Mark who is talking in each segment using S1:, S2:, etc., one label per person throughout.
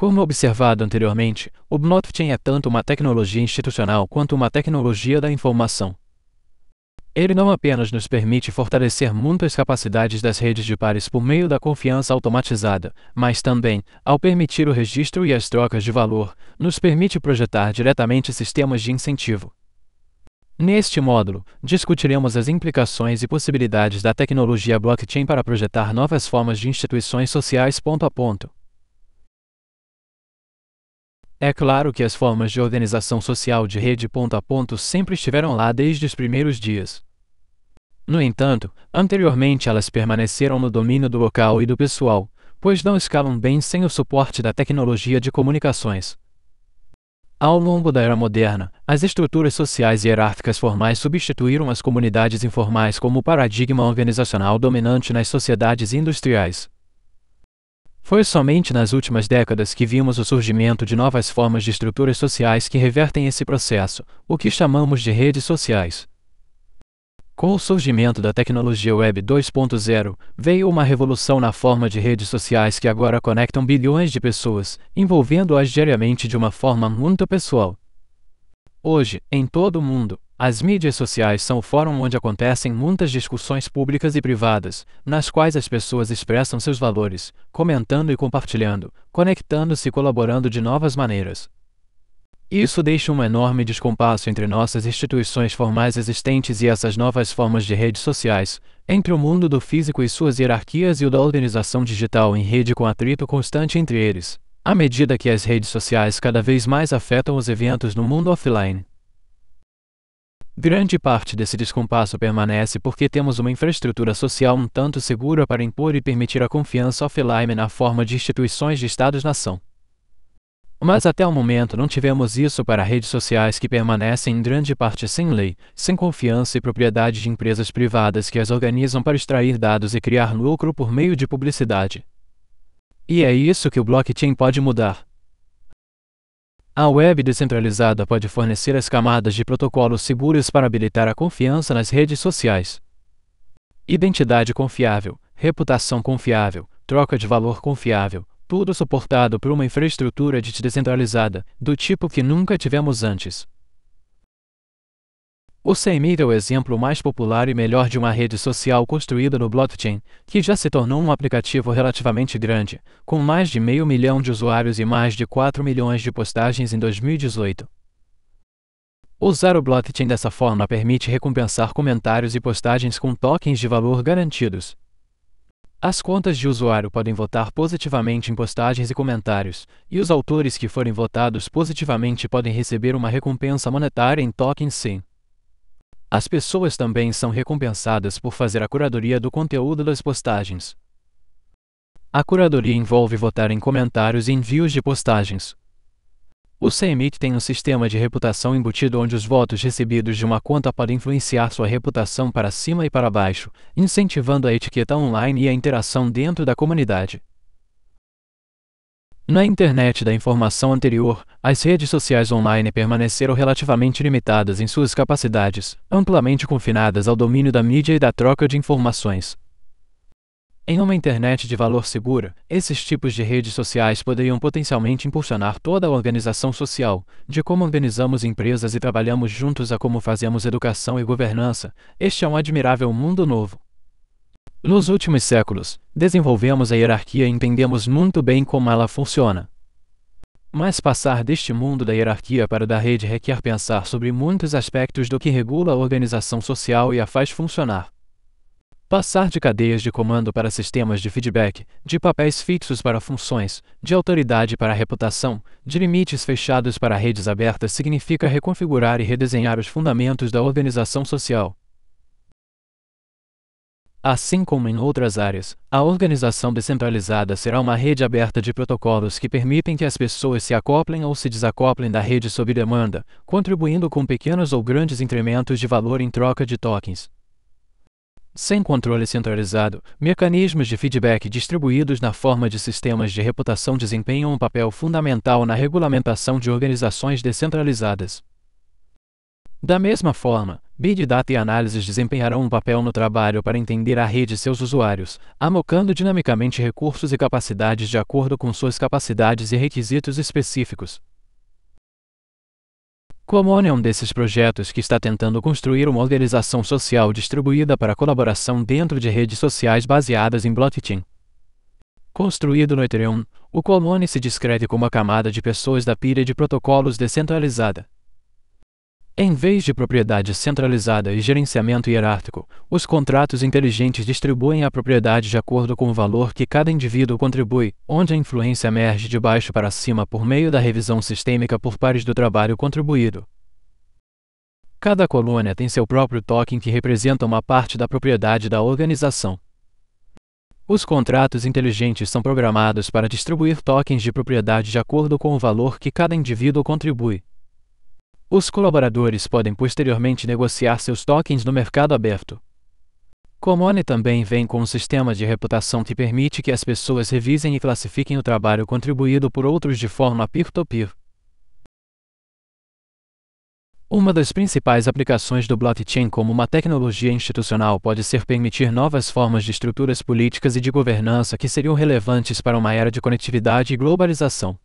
S1: Como observado anteriormente, o blockchain é tanto uma tecnologia institucional quanto uma tecnologia da informação. Ele não apenas nos permite fortalecer muitas capacidades das redes de pares por meio da confiança automatizada, mas também, ao permitir o registro e as trocas de valor, nos permite projetar diretamente sistemas de incentivo. Neste módulo, discutiremos as implicações e possibilidades da tecnologia blockchain para projetar novas formas de instituições sociais ponto a ponto. É claro que as formas de organização social de rede ponto a ponto sempre estiveram lá desde os primeiros dias. No entanto, anteriormente elas permaneceram no domínio do local e do pessoal, pois não escalam bem sem o suporte da tecnologia de comunicações. Ao longo da era moderna, as estruturas sociais hierárquicas formais substituíram as comunidades informais como o paradigma organizacional dominante nas sociedades industriais. Foi somente nas últimas décadas que vimos o surgimento de novas formas de estruturas sociais que revertem esse processo, o que chamamos de redes sociais. Com o surgimento da tecnologia Web 2.0, veio uma revolução na forma de redes sociais que agora conectam bilhões de pessoas, envolvendo-as diariamente de uma forma muito pessoal. Hoje, em todo o mundo, as mídias sociais são o fórum onde acontecem muitas discussões públicas e privadas, nas quais as pessoas expressam seus valores, comentando e compartilhando, conectando-se e colaborando de novas maneiras. Isso deixa um enorme descompasso entre nossas instituições formais existentes e essas novas formas de redes sociais, entre o mundo do físico e suas hierarquias e o da organização digital em rede com atrito constante entre eles, à medida que as redes sociais cada vez mais afetam os eventos no mundo offline. Grande parte desse descompasso permanece porque temos uma infraestrutura social um tanto segura para impor e permitir a confiança offline na forma de instituições de Estados-nação. Mas até o momento não tivemos isso para redes sociais que permanecem em grande parte sem lei, sem confiança e propriedade de empresas privadas que as organizam para extrair dados e criar lucro por meio de publicidade. E é isso que o blockchain pode mudar. A web descentralizada pode fornecer as camadas de protocolos seguros para habilitar a confiança nas redes sociais. Identidade confiável, reputação confiável, troca de valor confiável, tudo suportado por uma infraestrutura descentralizada, do tipo que nunca tivemos antes. O CMeet é o exemplo mais popular e melhor de uma rede social construída no blockchain, que já se tornou um aplicativo relativamente grande, com mais de meio milhão de usuários e mais de 4 milhões de postagens em 2018. Usar o blockchain dessa forma permite recompensar comentários e postagens com tokens de valor garantidos. As contas de usuário podem votar positivamente em postagens e comentários, e os autores que forem votados positivamente podem receber uma recompensa monetária em tokens SIM. As pessoas também são recompensadas por fazer a curadoria do conteúdo das postagens. A curadoria envolve votar em comentários e envios de postagens. O CMIT tem um sistema de reputação embutido onde os votos recebidos de uma conta podem influenciar sua reputação para cima e para baixo, incentivando a etiqueta online e a interação dentro da comunidade. Na internet da informação anterior, as redes sociais online permaneceram relativamente limitadas em suas capacidades, amplamente confinadas ao domínio da mídia e da troca de informações. Em uma internet de valor segura, esses tipos de redes sociais poderiam potencialmente impulsionar toda a organização social, de como organizamos empresas e trabalhamos juntos a como fazemos educação e governança. Este é um admirável mundo novo. Nos últimos séculos, desenvolvemos a hierarquia e entendemos muito bem como ela funciona. Mas passar deste mundo da hierarquia para o da rede requer pensar sobre muitos aspectos do que regula a organização social e a faz funcionar. Passar de cadeias de comando para sistemas de feedback, de papéis fixos para funções, de autoridade para reputação, de limites fechados para redes abertas significa reconfigurar e redesenhar os fundamentos da organização social. Assim como em outras áreas, a organização descentralizada será uma rede aberta de protocolos que permitem que as pessoas se acoplem ou se desacoplem da rede sob demanda, contribuindo com pequenos ou grandes incrementos de valor em troca de tokens. Sem controle centralizado, mecanismos de feedback distribuídos na forma de sistemas de reputação desempenham um papel fundamental na regulamentação de organizações descentralizadas. Da mesma forma, Big Data e análises desempenharão um papel no trabalho para entender a rede e seus usuários, amocando dinamicamente recursos e capacidades de acordo com suas capacidades e requisitos específicos. Comon é um desses projetos que está tentando construir uma organização social distribuída para colaboração dentro de redes sociais baseadas em blockchain. Construído no Ethereum, o Colone se descreve como uma camada de pessoas da pilha de protocolos descentralizada. Em vez de propriedade centralizada e gerenciamento hierárquico, os contratos inteligentes distribuem a propriedade de acordo com o valor que cada indivíduo contribui, onde a influência emerge de baixo para cima por meio da revisão sistêmica por pares do trabalho contribuído. Cada colônia tem seu próprio token que representa uma parte da propriedade da organização. Os contratos inteligentes são programados para distribuir tokens de propriedade de acordo com o valor que cada indivíduo contribui, os colaboradores podem posteriormente negociar seus tokens no mercado aberto. Comone também vem com um sistema de reputação que permite que as pessoas revisem e classifiquem o trabalho contribuído por outros de forma peer-to-peer. -peer. Uma das principais aplicações do blockchain como uma tecnologia institucional pode ser permitir novas formas de estruturas políticas e de governança que seriam relevantes para uma era de conectividade e globalização.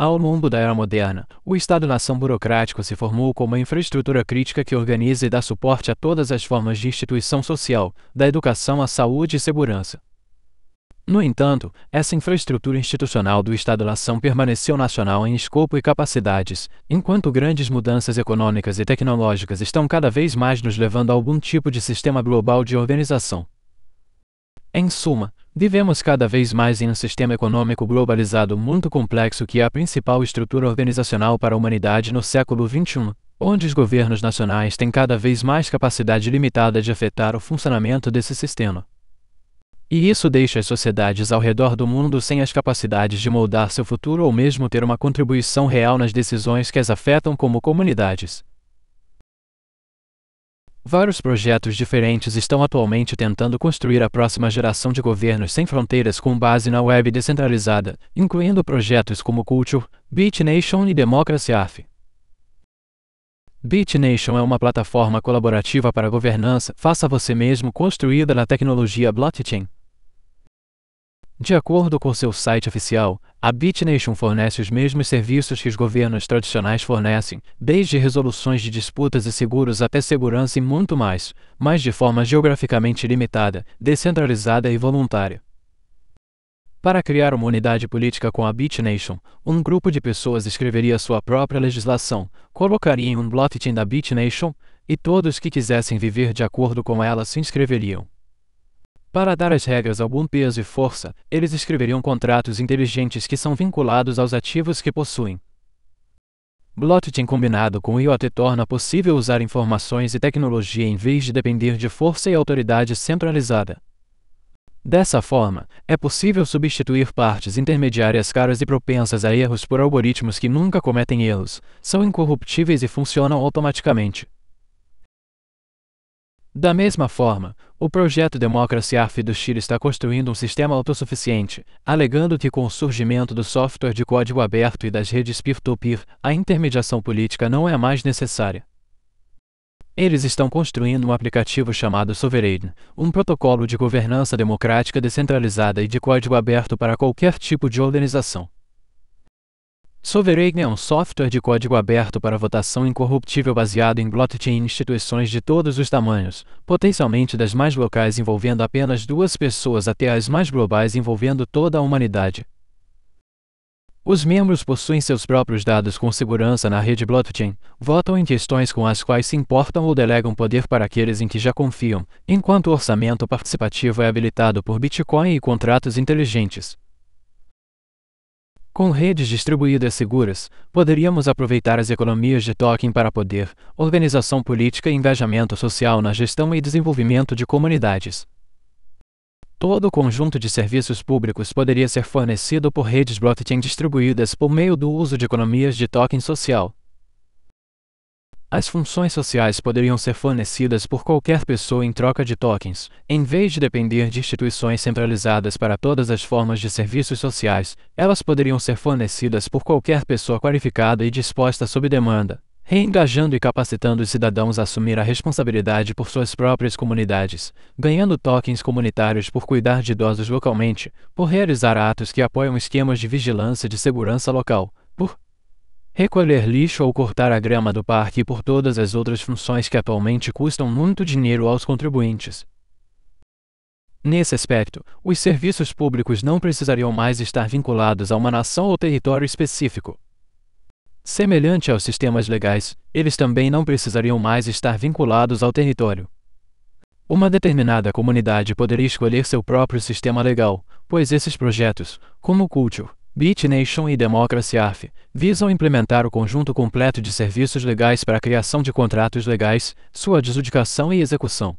S1: Ao longo da era moderna, o Estado-nação burocrático se formou como uma infraestrutura crítica que organiza e dá suporte a todas as formas de instituição social, da educação à saúde e segurança. No entanto, essa infraestrutura institucional do Estado-nação permaneceu nacional em escopo e capacidades, enquanto grandes mudanças econômicas e tecnológicas estão cada vez mais nos levando a algum tipo de sistema global de organização. Em suma, Vivemos cada vez mais em um sistema econômico globalizado muito complexo que é a principal estrutura organizacional para a humanidade no século XXI, onde os governos nacionais têm cada vez mais capacidade limitada de afetar o funcionamento desse sistema. E isso deixa as sociedades ao redor do mundo sem as capacidades de moldar seu futuro ou mesmo ter uma contribuição real nas decisões que as afetam como comunidades. Vários projetos diferentes estão atualmente tentando construir a próxima geração de governos sem fronteiras com base na web descentralizada, incluindo projetos como Culture, BitNation e Democracy Aff. BitNation é uma plataforma colaborativa para governança faça você mesmo construída na tecnologia blockchain. De acordo com seu site oficial, a BitNation fornece os mesmos serviços que os governos tradicionais fornecem, desde resoluções de disputas e seguros até segurança e muito mais, mas de forma geograficamente limitada, descentralizada e voluntária. Para criar uma unidade política com a BitNation, um grupo de pessoas escreveria sua própria legislação, colocaria em um blockchain da BitNation, e todos que quisessem viver de acordo com ela se inscreveriam. Para dar às regras algum peso e força, eles escreveriam contratos inteligentes que são vinculados aos ativos que possuem. Blockchain combinado com IoT torna possível usar informações e tecnologia em vez de depender de força e autoridade centralizada. Dessa forma, é possível substituir partes intermediárias caras e propensas a erros por algoritmos que nunca cometem erros, são incorruptíveis e funcionam automaticamente. Da mesma forma, o projeto Democracy AF do Chile está construindo um sistema autossuficiente, alegando que com o surgimento do software de código aberto e das redes peer-to-peer, -peer, a intermediação política não é mais necessária. Eles estão construindo um aplicativo chamado Sovereign, um protocolo de governança democrática descentralizada e de código aberto para qualquer tipo de organização. Sovereign é um software de código aberto para votação incorruptível baseado em blockchain em instituições de todos os tamanhos, potencialmente das mais locais envolvendo apenas duas pessoas até as mais globais envolvendo toda a humanidade. Os membros possuem seus próprios dados com segurança na rede blockchain, votam em questões com as quais se importam ou delegam poder para aqueles em que já confiam, enquanto o orçamento participativo é habilitado por Bitcoin e contratos inteligentes. Com redes distribuídas seguras, poderíamos aproveitar as economias de token para poder, organização política e engajamento social na gestão e desenvolvimento de comunidades. Todo o conjunto de serviços públicos poderia ser fornecido por redes blockchain distribuídas por meio do uso de economias de token social. As funções sociais poderiam ser fornecidas por qualquer pessoa em troca de tokens, em vez de depender de instituições centralizadas para todas as formas de serviços sociais, elas poderiam ser fornecidas por qualquer pessoa qualificada e disposta sob demanda, reengajando e capacitando os cidadãos a assumir a responsabilidade por suas próprias comunidades, ganhando tokens comunitários por cuidar de idosos localmente, por realizar atos que apoiam esquemas de vigilância de segurança local Recolher lixo ou cortar a grama do parque e por todas as outras funções que atualmente custam muito dinheiro aos contribuintes. Nesse aspecto, os serviços públicos não precisariam mais estar vinculados a uma nação ou território específico. Semelhante aos sistemas legais, eles também não precisariam mais estar vinculados ao território. Uma determinada comunidade poderia escolher seu próprio sistema legal, pois esses projetos, como o Culture, BitNation e Democracy ARF visam implementar o conjunto completo de serviços legais para a criação de contratos legais, sua adjudicação e execução.